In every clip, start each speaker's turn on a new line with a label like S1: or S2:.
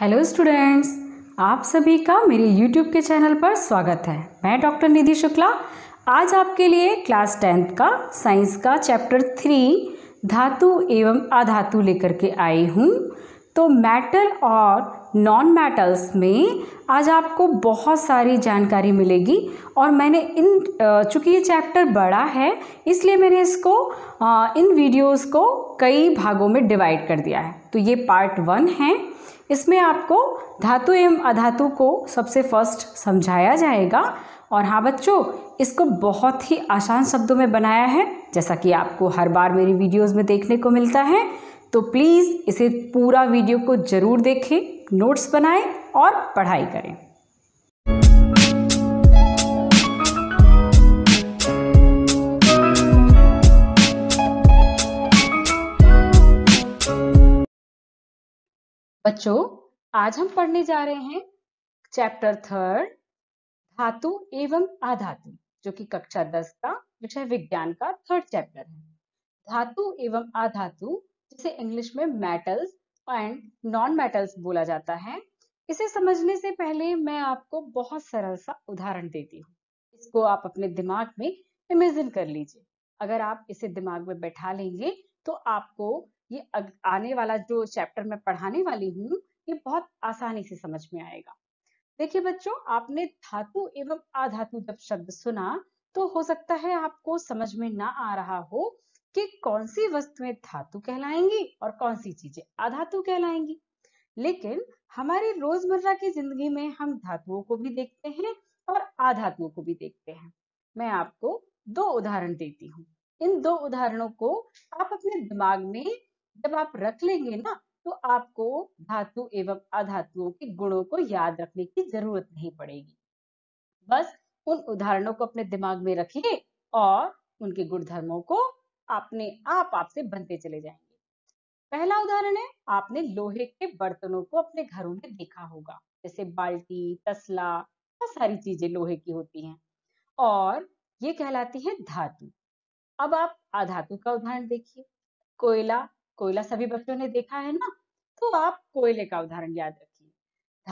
S1: Hello students आप सभी का मेरे यूट्यूब के चैनल पर स्वागत है मैं डॉक्टर निधि शुक्ला आज आपके लिए क्लास टेंथ का साइंस का चैप्टर थ्री धातु एवं अधातु लेकर के आई हूँ तो मेटल और नॉन मेटल्स में आज आपको बहुत सारी जानकारी मिलेगी और मैंने इन चूँकि ये चैप्टर बड़ा है इसलिए मैंने इसको इन वीडियोस को कई भागों में डिवाइड कर दिया है तो ये पार्ट वन है इसमें आपको धातु एवं अधातु को सबसे फर्स्ट समझाया जाएगा और हाँ बच्चों इसको बहुत ही आसान शब्दों में बनाया है जैसा कि आपको हर बार मेरी वीडियोस में देखने को मिलता है तो प्लीज़ इसे पूरा वीडियो को ज़रूर देखें नोट्स बनाएं और पढ़ाई करें बच्चों आज हम पढ़ने जा रहे हैं चैप्टर थर्ड धातु एवं आधातु जो कि कक्षा दस का विषय विज्ञान का थर्ड चैप्टर है धातु एवं आधातु जिसे इंग्लिश में मेटल्स एंड नॉन मेटल्स बोला जाता है इसे समझने से पहले मैं आपको बहुत सरल सा उदाहरण देती हूँ इसको आप अपने दिमाग में इमेजिन कर लीजिए अगर आप इसे दिमाग में बैठा लेंगे तो आपको ये आने वाला जो चैप्टर मैं पढ़ाने वाली हूँ ये बहुत आसानी से समझ में आएगा देखिए बच्चों आपने धातु एवं आधातु जब शब्द सुना तो हो सकता है आपको समझ में ना आ रहा हो कि कौन सी वस्तुएं धातु कहलाएंगी और कौन सी चीजें अधातु कहलाएंगी लेकिन हमारी रोजमर्रा की जिंदगी में हम धातुओं को भी देखते हैं और आधातुओं को भी देखते हैं मैं आपको दो उदाहरण देती हूँ इन दो उदाहरणों को आप अपने दिमाग में जब आप रख लेंगे ना तो आपको धातु एवं अधातुओं के गुणों को याद रखने की जरूरत नहीं पड़ेगी बस उन उदाहरणों को अपने दिमाग में रखिए और उनके गुणधर्मों को अपने आप आपसे बनते चले जाएंगे पहला उदाहरण है आपने लोहे के बर्तनों को अपने घरों में देखा होगा जैसे बाल्टी तसला तो सारी चीजें लोहे की होती हैं और ये कहलाती है धातु अब आप अधातु का उदाहरण देखिए कोयला कोयला सभी बच्चों ने देखा है ना तो आप कोयले का उदाहरण याद रखिए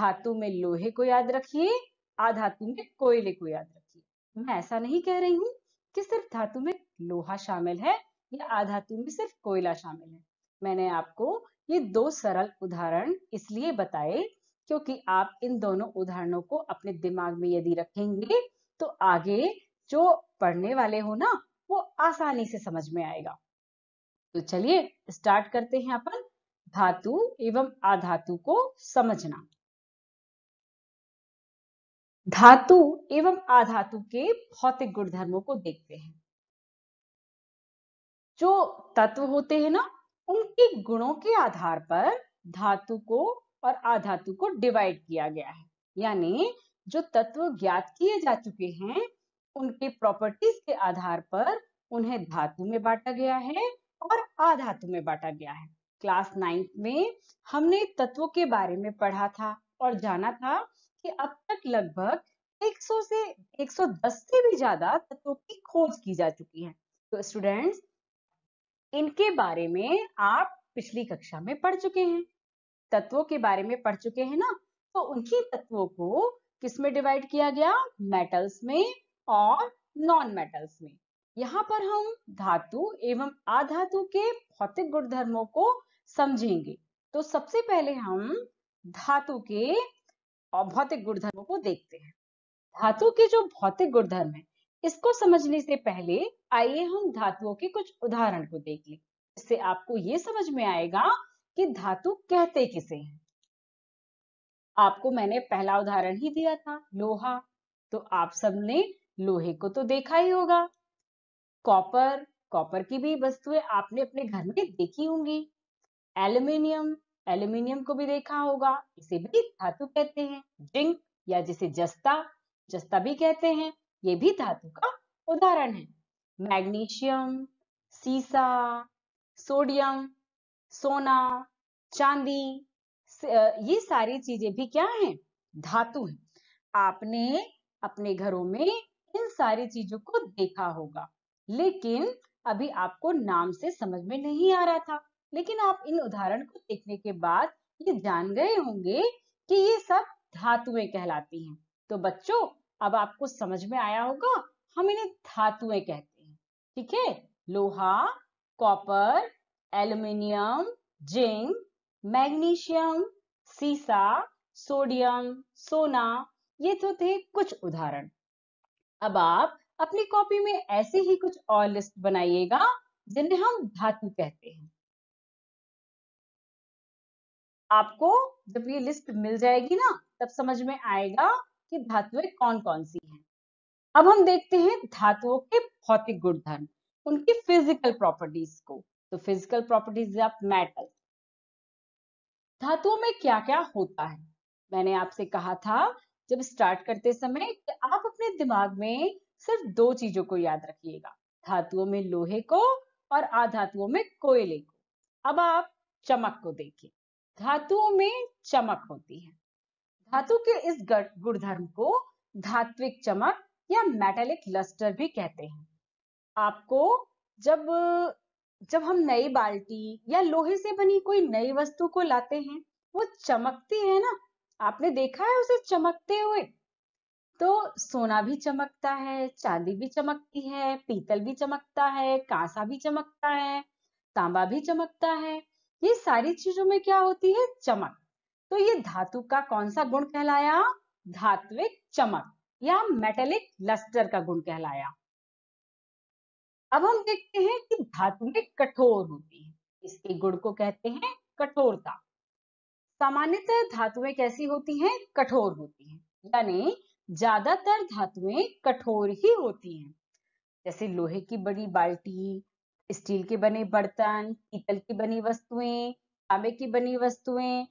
S1: धातु में लोहे को याद रखिए आधातु में कोयले को याद रखिए मैं ऐसा नहीं कह रही हूँ कि सिर्फ धातु में लोहा शामिल है या आधातु में सिर्फ कोयला शामिल है मैंने आपको ये दो सरल उदाहरण इसलिए बताए क्योंकि आप इन दोनों उदाहरणों को अपने दिमाग में यदि रखेंगे तो आगे जो पढ़ने वाले हो ना वो आसानी से समझ में आएगा तो चलिए स्टार्ट करते हैं अपन धातु एवं आधातु को समझना धातु एवं आधातु के भौतिक गुणधर्मों को देखते हैं जो तत्व होते हैं ना उनके गुणों के आधार पर धातु को और आधातु को डिवाइड किया गया है यानी जो तत्व ज्ञात किए जा चुके हैं उनके प्रॉपर्टीज के आधार पर उन्हें धातु में बांटा गया है और आधातु में बांटा गया है क्लास नाइन्थ में हमने तत्वों के बारे में पढ़ा था और जाना था कि अब तक लगभग 100 से 110 से भी ज्यादा तत्वों की खोज की जा चुकी है तो स्टूडेंट्स इनके बारे में आप पिछली कक्षा में पढ़ चुके हैं तत्वों के बारे में पढ़ चुके हैं ना तो उन्हीं तत्वों को किसमें डिवाइड किया गया मेटल्स में और नॉन मेटल्स में यहाँ पर हम धातु एवं आधातु के भौतिक गुणधर्मों को समझेंगे तो सबसे पहले हम धातु के भौतिक गुणधर्मों को देखते हैं धातु के जो भौतिक गुणधर्म है इसको समझने से पहले आइए हम धातुओं के कुछ उदाहरण को देख लें इससे आपको ये समझ में आएगा कि धातु कहते किसे हैं आपको मैंने पहला उदाहरण ही दिया था लोहा तो आप सबने लोहे को तो देखा ही होगा कॉपर कॉपर की भी वस्तुएं आपने अपने घर में देखी होंगी एल्यूमिनियम एल्यूमिनियम को भी देखा होगा इसे भी धातु कहते हैं जिंक या जिसे जस्ता जस्ता भी कहते हैं ये भी धातु का उदाहरण है मैग्नीशियम सीसा सोडियम सोना चांदी ये सारी चीजें भी क्या हैं धातु हैं आपने अपने घरों में इन सारी चीजों को देखा होगा लेकिन अभी आपको नाम से समझ में नहीं आ रहा था लेकिन आप इन उदाहरण को देखने के बाद ये जान गए होंगे कि ये सब धातुएं कहलाती हैं। तो बच्चों अब आपको समझ में आया होगा हम इन्हें धातुएं कहते हैं ठीक है लोहा कॉपर एल्यूमिनियम जिंक मैग्नीशियम सीसा सोडियम सोना ये तो थे कुछ उदाहरण अब आप अपनी कॉपी में ऐसे ही कुछ और लिस्ट बनाइएगा जिन्हें हम धातु कहते हैं आपको जब ये लिस्ट मिल जाएगी ना तब समझ में आएगा कि धातुएं कौन कौन सी हैं अब हम देखते हैं धातुओं के भौतिक गुणधर्म उनकी फिजिकल प्रॉपर्टीज को तो फिजिकल प्रॉपर्टीज ऑफ मेटल धातुओं में क्या क्या होता है मैंने आपसे कहा था जब स्टार्ट करते समय कि आप अपने दिमाग में सिर्फ दो चीजों को याद रखिएगा धातुओं में लोहे को और आधातुओं में कोयले को अब आप चमक को देखिए धातुओं में चमक होती है धातु के इस गुणधर्म को धात्विक चमक या मेटेलिक लस्टर भी कहते हैं आपको जब जब हम नई बाल्टी या लोहे से बनी कोई नई वस्तु को लाते हैं वो चमकती है ना आपने देखा है उसे चमकते हुए तो सोना भी चमकता है चांदी भी चमकती है पीतल भी चमकता है कांसा भी चमकता है तांबा भी चमकता है ये सारी चीजों में क्या होती है चमक तो ये धातु का कौन सा गुण कहलाया धात्विक चमक या मेटेलिक लस्टर का गुण कहलाया अब हम देखते हैं कि में कठोर होती है इसके गुण को कहते हैं कठोरता सामान्यतः धातुएं कैसी होती हैं कठोर होती हैं यानी ज्यादातर धातुएं कठोर ही होती हैं जैसे लोहे की बड़ी बाल्टी स्टील के बने बर्तन पीतल की बनी वस्तुएं तांबे की बनी वस्तुएं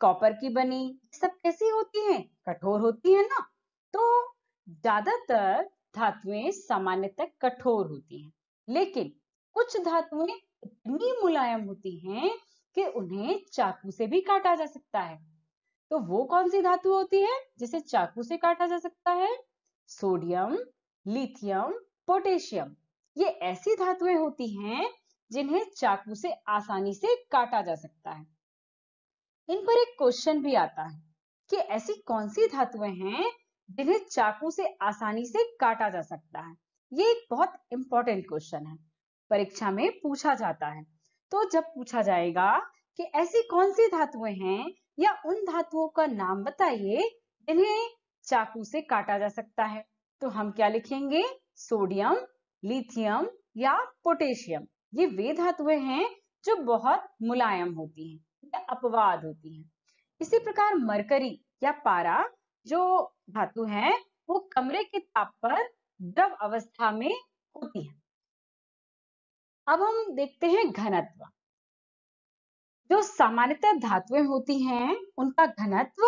S1: कॉपर की बनी सब कैसी होती हैं कठोर होती है ना तो ज्यादातर धातुएं सामान्यतः कठोर होती हैं लेकिन कुछ धातुएं इतनी मुलायम होती हैं कि उन्हें चाकू से भी काटा जा सकता है तो वो कौन सी धातु होती है जिसे चाकू से काटा जा सकता है सोडियम लिथियम पोटेशियम ये ऐसी धातुएं होती हैं जिन्हें चाकू से आसानी से काटा जा सकता है इन पर एक क्वेश्चन भी आता है कि ऐसी कौन सी धातुएं हैं जिन्हें चाकू से आसानी से काटा जा सकता है ये एक बहुत इंपॉर्टेंट क्वेश्चन है परीक्षा में पूछा जाता है तो जब पूछा जाएगा कि ऐसी कौन सी धातुएं हैं या उन धातुओं का नाम बताइए जिन्हें चाकू से काटा जा सकता है तो हम क्या लिखेंगे सोडियम लिथियम या पोटेशियम ये वे धातुएं हैं जो बहुत मुलायम होती हैं या अपवाद होती हैं इसी प्रकार मरकरी या पारा जो धातु है वो कमरे के ताप पर द्रव अवस्था में होती है अब हम देखते हैं घनत्व जो सामान्यतः धातुएं होती हैं उनका घनत्व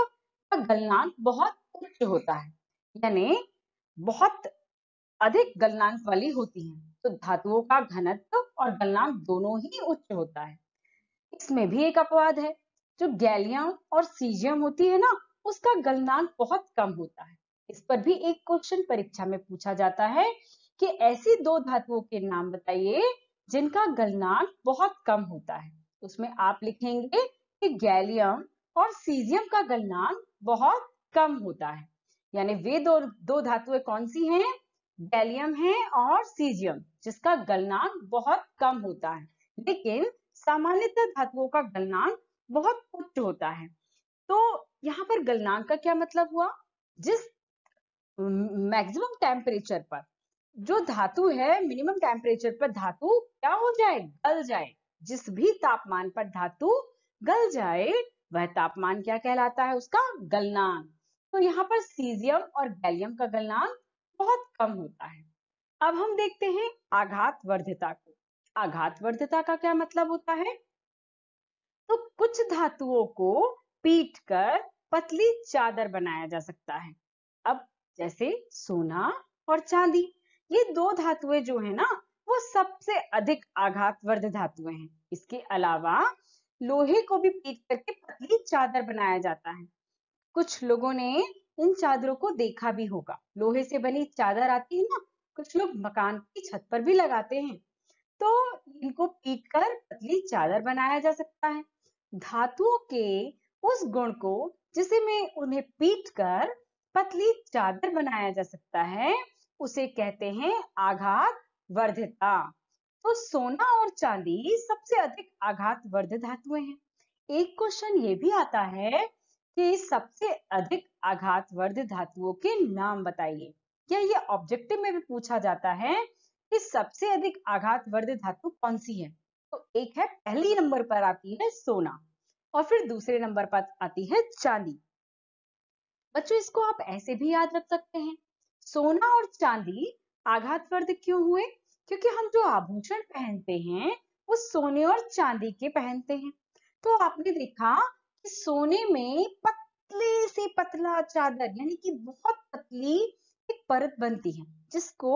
S1: का गलनांक बहुत उच्च होता है यानी बहुत अधिक गलनांक वाली होती हैं तो धातुओं का घनत्व और गलनांक दोनों ही उच्च होता है इसमें भी एक अपवाद है जो गैलियम और सीजियम होती है ना उसका गलनांक बहुत कम होता है इस पर भी एक क्वेश्चन परीक्षा में पूछा जाता है कि ऐसी दो धातुओं के नाम बताइए जिनका गलनांक बहुत कम होता है उसमें आप लिखेंगे कि गैलियम और सीजियम का गलनांक बहुत कम होता है यानी वे दो दो धातुएं कौन सी हैं गैलियम है और सीजियम जिसका गलनांक बहुत कम होता है लेकिन सामान्यतः धातुओं का गलनांक बहुत उच्च होता है तो यहाँ पर गलनांक का क्या मतलब हुआ जिस मैक्सिमम टेम्परेचर पर जो धातु है मिनिमम टेम्परेचर पर धातु क्या हो जाए गल जाए जिस भी तापमान पर धातु गल जाए वह तापमान क्या कहलाता है उसका गलनांक तो यहाँ पर सीजियम और गैलियम का गलनांक बहुत कम होता है अब हम देखते हैं आघात वर्धता को आघात वर्धता का क्या मतलब होता है तो कुछ धातुओं को पीट कर पतली चादर बनाया जा सकता है अब जैसे सोना और चांदी ये दो धातुएं जो है ना को सबसे अधिक आघात वर्ध धातु हैं इसके अलावा लोहे को भी पीट करके पतली चादर बनाया जाता है कुछ लोगों ने इन चादरों को देखा भी होगा लोहे से बनी चादर आती है ना कुछ लोग मकान की छत पर भी लगाते हैं तो इनको पीट कर पतली चादर बनाया जा सकता है धातुओं के उस गुण को जिसे में उन्हें पीट कर पतली चादर बनाया जा सकता है उसे कहते हैं आघात वर्धिता हाँ, तो सोना और चांदी सबसे अधिक आघात वर्ध धातुएं हैं एक क्वेश्चन ये भी आता है कि सबसे अधिक आघात वर्ध धातुओं के नाम बताइए क्या ये ऑब्जेक्टिव में भी पूछा जाता है कि सबसे अधिक आघात वर्ध धातु कौन सी है तो एक है पहली नंबर पर आती है सोना और फिर दूसरे नंबर पर आती है चांदी बच्चों इसको आप ऐसे भी याद रख सकते हैं सोना और चांदी आघात वर्ध क्यों हुए क्योंकि हम जो आभूषण पहनते हैं वो सोने और चांदी के पहनते हैं तो आपने देखा कि सोने में पतले से पतला चादर यानी कि बहुत पतली एक परत बनती है जिसको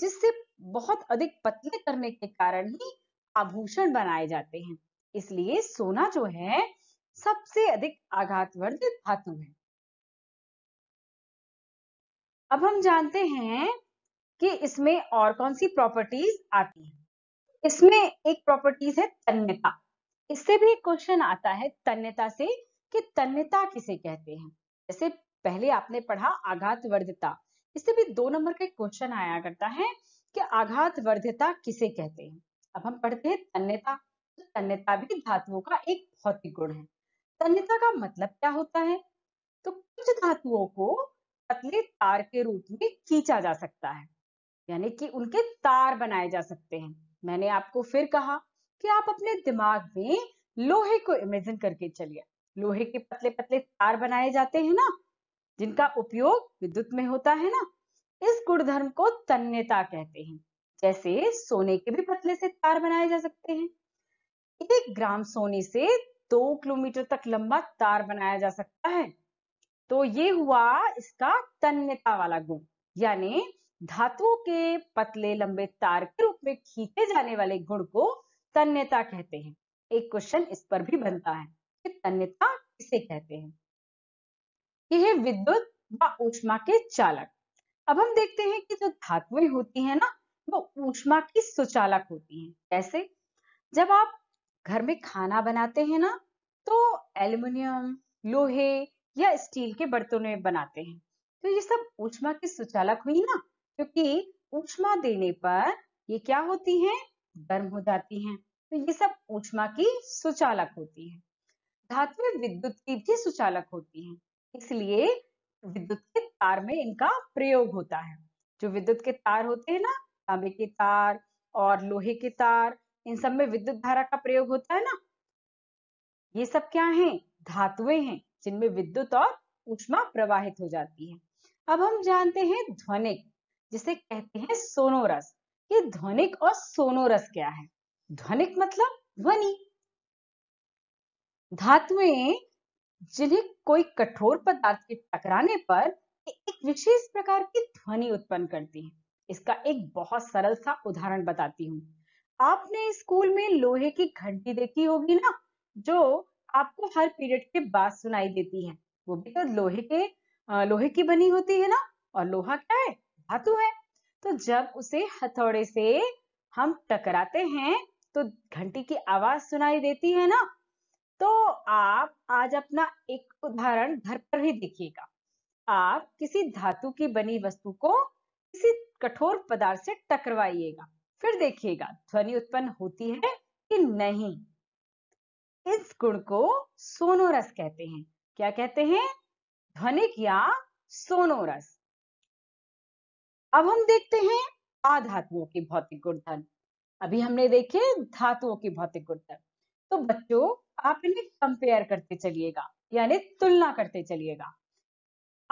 S1: जिससे बहुत अधिक पतले करने के कारण ही आभूषण बनाए जाते हैं इसलिए सोना जो है सबसे अधिक आघातवर्ध धातु है अब हम जानते हैं कि इसमें और कौन सी प्रॉपर्टीज आती है इसमें एक प्रॉपर्टीज है तन्यता इससे भी क्वेश्चन आता है तन्यता से कि तन्यता किसे कहते हैं जैसे पहले आपने पढ़ा आघात वर्धता इससे भी दो नंबर का क्वेश्चन आया करता है कि आघात वर्धता किसे कहते हैं अब हम पढ़ते हैं तन्यता तो तन्यता भी धातुओं का एक भौतिक गुण है तन्यता का मतलब क्या होता है तो कुछ धातुओं को पतले तार के रूप में खींचा जा सकता है यानी कि उनके तार बनाए जा सकते हैं मैंने आपको फिर कहा कि आप अपने दिमाग में लोहे को इमेजिन करके चलिए लोहे के पतले पतले तार बनाए जाते हैं ना जिनका उपयोग विद्युत में होता है ना इस गुणधर्म को तन्यता कहते हैं जैसे सोने के भी पतले से तार बनाए जा सकते हैं एक ग्राम सोने से दो किलोमीटर तक लंबा तार बनाया जा सकता है तो ये हुआ इसका तन्यता वाला गुण यानी धातुओं के पतले लंबे तार के रूप में खींचे जाने वाले गुण को तन्यता कहते हैं एक क्वेश्चन इस पर भी बनता है कि तन्यता किसे कहते हैं यह विद्युत व ऊष्मा के चालक अब हम देखते हैं कि जो धातुएं होती हैं ना वो ऊष्मा की सुचालक होती हैं कैसे जब आप घर में खाना बनाते हैं ना तो एल्युमिनियम लोहे या स्टील के बर्तनों में बनाते हैं तो ये सब ऊष्मा की सुचालक हुई ना क्योंकि ऊष्मा देने पर ये क्या होती है गर्म हो जाती हैं तो ये सब ऊष्मा की सुचालक होती हैं धातु विद्युत की भी सुचालक होती हैं इसलिए विद्युत के तार में इनका प्रयोग होता है जो विद्युत के तार होते हैं ना तांबे के तार और लोहे के तार इन सब में विद्युत धारा का प्रयोग होता है ना ये सब क्या है धातुएं हैं जिनमें विद्युत और ऊष्मा प्रवाहित हो जाती है अब हम जानते हैं ध्वनिक जिसे कहते हैं सोनोरस ये ध्वनिक और सोनोरस क्या है ध्वनिक मतलब ध्वनि धातुएं जिन्हें कोई कठोर पदार्थ के टकराने पर एक विशेष प्रकार की ध्वनि उत्पन्न करती है इसका एक बहुत सरल सा उदाहरण बताती हूँ आपने स्कूल में लोहे की घंटी देखी होगी ना जो आपको हर पीरियड के बाद सुनाई देती है वो भी तो लोहे के लोहे की बनी होती है ना और लोहा क्या है धातु है तो जब उसे हथौड़े से हम टकराते हैं तो घंटी की आवाज सुनाई देती है ना तो आप आज अपना एक उदाहरण घर पर ही देखिएगा आप किसी धातु की बनी वस्तु को किसी कठोर पदार्थ से टकरवाइएगा फिर देखिएगा ध्वनि उत्पन्न होती है कि नहीं इस गुण को सोनोरस कहते हैं क्या कहते हैं ध्वनिक या सोनोरस अब हम देखते हैं आधातुओं की भौतिक गुणधर्म अभी हमने देखे धातुओं की भौतिक गुणधर्म तो बच्चों आप इन्हें कंपेयर करते चलिएगा यानी तुलना करते चलिएगा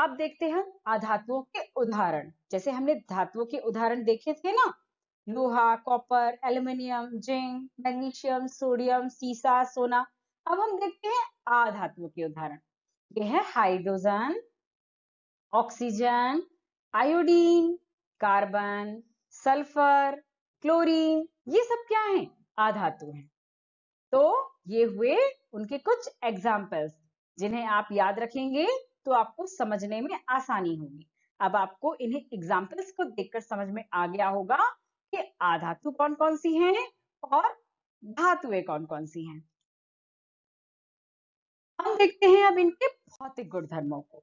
S1: अब देखते हैं आधातुओं के उदाहरण जैसे हमने धातुओं के उदाहरण देखे थे ना लोहा copper aluminium zinc magnesium sodium सीसा सोना अब हम देखते हैं आधातुओं के उदाहरण ये है hydrogen oxygen iodine carbon sulphur chlorine ये सब क्या है आधातु हैं तो ये हुए उनके कुछ एग्जाम्पल्स जिन्हें आप याद रखेंगे तो आपको समझने में आसानी होगी अब आपको इन्हें एग्जाम्पल्स को देखकर समझ में आ गया होगा कि आधातु कौन कौन सी हैं और धातुएं कौन कौन सी हैं हम देखते हैं अब इनके भौतिक गुणधर्मों को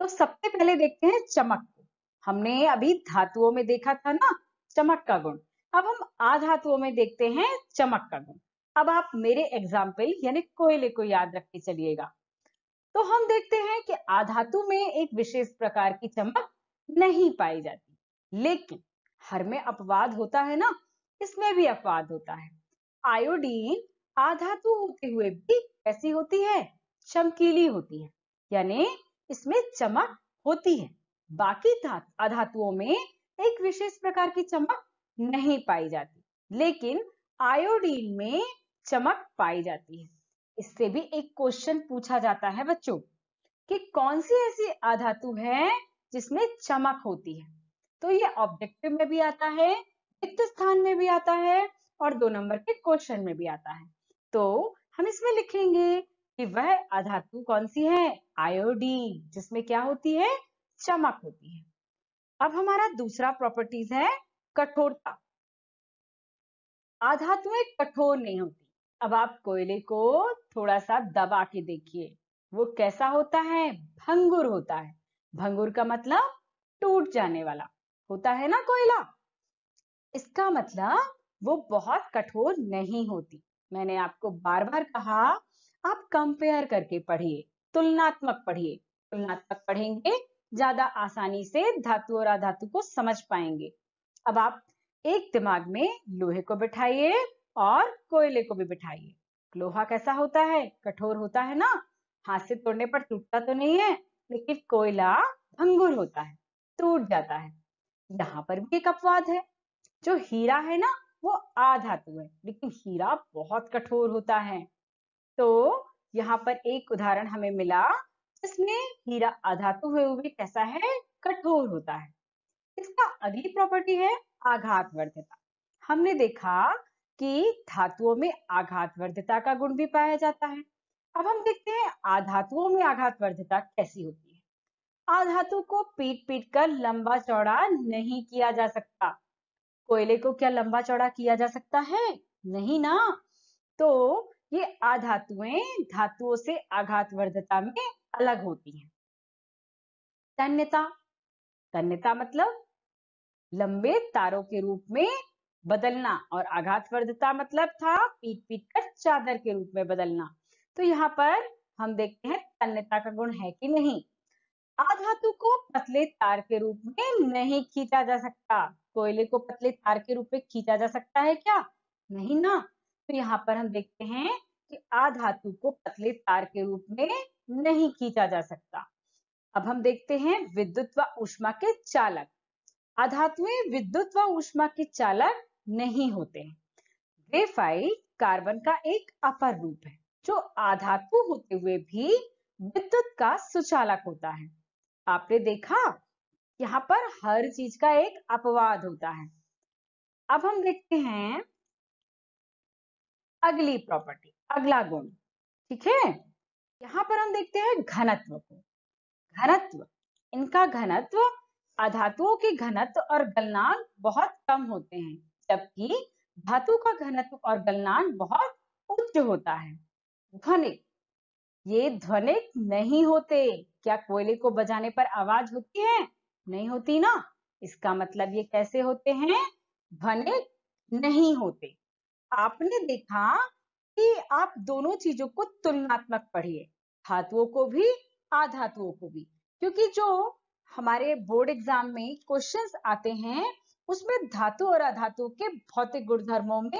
S1: तो सबसे पहले देखते हैं चमक को हमने अभी धातुओं में देखा था ना चमक का गुण अब हम आधातुओं में देखते हैं चमक का गुण अब आप मेरे एग्जाम्पल यानी कोयले को याद रख के चलिएगा तो हम देखते हैं कि आधातु में एक विशेष प्रकार की चमक नहीं पाई जाती लेकिन हर में अपवाद होता है ना इसमें भी अपवाद होता है आयोडीन आधातु होते हुए भी कैसी होती है चमकीली होती है यानी इसमें चमक होती है बाकी अधातुओं में एक विशेष प्रकार की चमक नहीं पाई जाती लेकिन आयोडीन में चमक पाई जाती है इससे भी एक क्वेश्चन पूछा जाता है बच्चों कि कौन सी ऐसी अधातु है जिसमें चमक होती है तो ये ऑब्जेक्टिव में भी आता है रिक्त स्थान में भी आता है और दो नंबर के क्वेश्चन में भी आता है तो हम इसमें लिखेंगे कि वह अधातु कौन सी है आयोडीन जिसमें क्या होती है चमक होती है अब हमारा दूसरा प्रॉपर्टीज है कठोरता आधात्मिक कठोर नहीं होती अब आप कोयले को थोड़ा सा दबा के देखिए वो कैसा होता है भंगुर होता है भंगुर का मतलब टूट जाने वाला होता है ना कोयला इसका मतलब वो बहुत कठोर नहीं होती मैंने आपको बार बार कहा आप कंपेयर करके पढ़िए तुलनात्मक पढ़िए तुलनात्मक पढ़ेंगे ज्यादा आसानी से धातु और अधातु को समझ पाएंगे अब आप एक दिमाग में लोहे को बिठाइए और कोयले को भी बिठाइए लोहा कैसा होता है कठोर होता है ना हाथ से तोड़ने पर टूटता तो नहीं है लेकिन कोयला भंगुर होता है टूट जाता है यहाँ पर भी एक अपवाद है जो हीरा है ना वो आधातु है लेकिन हीरा बहुत कठोर होता है तो यहाँ पर एक उदाहरण हमें मिला इसमें हीरा अधातु हुए भी कैसा है कठोर होता है इसका अगली प्रॉपर्टी है आघात वर्धता हमने देखा कि धातुओं में आघात वर्धता का गुण भी पाया जाता है अब हम देखते हैं आधातुओं में आघात वर्धता कैसी होती है आधातु को पीट पीट कर लंबा चौड़ा नहीं किया जा सकता कोयले को क्या लंबा चौड़ा किया जा सकता है नहीं ना तो ये आधातुएं धातुओं से आघात वर्धता में अलग होती हैं तन्यता तन्यता मतलब लंबे तारों के रूप में बदलना और आघातवर्धता मतलब था पीट पीट कर चादर के रूप में बदलना तो यहाँ पर हम देखते हैं तन्यता का गुण है कि नहीं आधातु को पतले तार के रूप में नहीं खींचा जा सकता कोयले को पतले तार के रूप में खींचा जा सकता है क्या नहीं ना तो यहाँ पर हम देखते हैं कि आधातु को पतले तार के रूप में नहीं खींचा जा सकता अब हम देखते हैं विद्युत व ऊष्मा के चालक अधातुए विद्युत व ऊष्मा के चालक नहीं होते ग्रेफाइट कार्बन का एक अपर रूप है जो आधातु होते हुए भी विद्युत का सुचालक होता है आपने देखा यहाँ पर हर चीज का एक अपवाद होता है अब हम देखते हैं अगली प्रॉपर्टी अगला गुण ठीक है यहाँ पर हम देखते हैं घनत्व को घनत्व इनका घनत्व अधातुओं के घनत्व और गलनांक बहुत कम होते हैं जबकि धातु का घनत्व और गलनांक बहुत उच्च होता है ध्वनिक ये ध्वनिक नहीं होते क्या कोयले को बजाने पर आवाज होती है नहीं होती ना इसका मतलब ये कैसे होते हैं ध्वनिक नहीं होते आपने देखा कि आप दोनों चीजों को तुलनात्मक पढ़िए धातुओं को भी आधातुओं को भी क्योंकि जो हमारे बोर्ड एग्जाम में क्वेश्चंस आते हैं उसमें धातु और अधातु के भौतिक गुणधर्मों में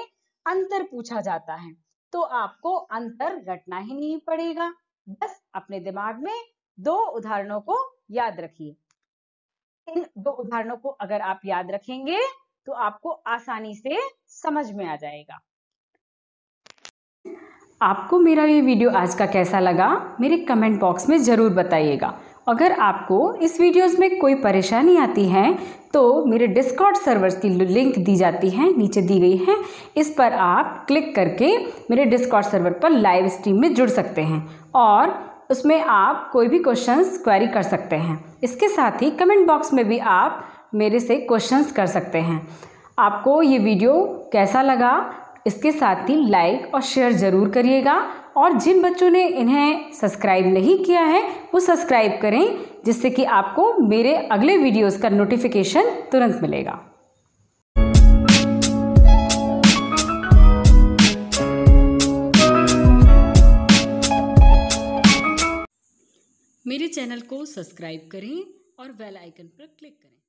S1: अंतर पूछा जाता है तो आपको अंतर रटना ही नहीं पड़ेगा बस अपने दिमाग में दो उदाहरणों को याद रखिए इन दो उदाहरणों को अगर आप याद रखेंगे तो आपको आसानी से समझ में आ जाएगा आपको मेरा ये वीडियो आज का कैसा लगा मेरे कमेंट बॉक्स में ज़रूर बताइएगा अगर आपको इस वीडियोस में कोई परेशानी आती है तो मेरे डिस्कॉर्ड सर्वर्स की लिंक दी जाती है नीचे दी गई है इस पर आप क्लिक करके मेरे डिस्कॉर्ड सर्वर पर लाइव स्ट्रीम में जुड़ सकते हैं और उसमें आप कोई भी क्वेश्चंस क्वेरी कर सकते हैं इसके साथ ही कमेंट बॉक्स में भी आप मेरे से क्वेश्चंस कर सकते हैं आपको ये वीडियो कैसा लगा इसके साथ ही लाइक और शेयर ज़रूर करिएगा और जिन बच्चों ने इन्हें सब्सक्राइब नहीं किया है वो सब्सक्राइब करें जिससे कि आपको मेरे अगले वीडियोस का नोटिफिकेशन तुरंत मिलेगा मेरे चैनल को सब्सक्राइब करें और बेल आइकन पर क्लिक करें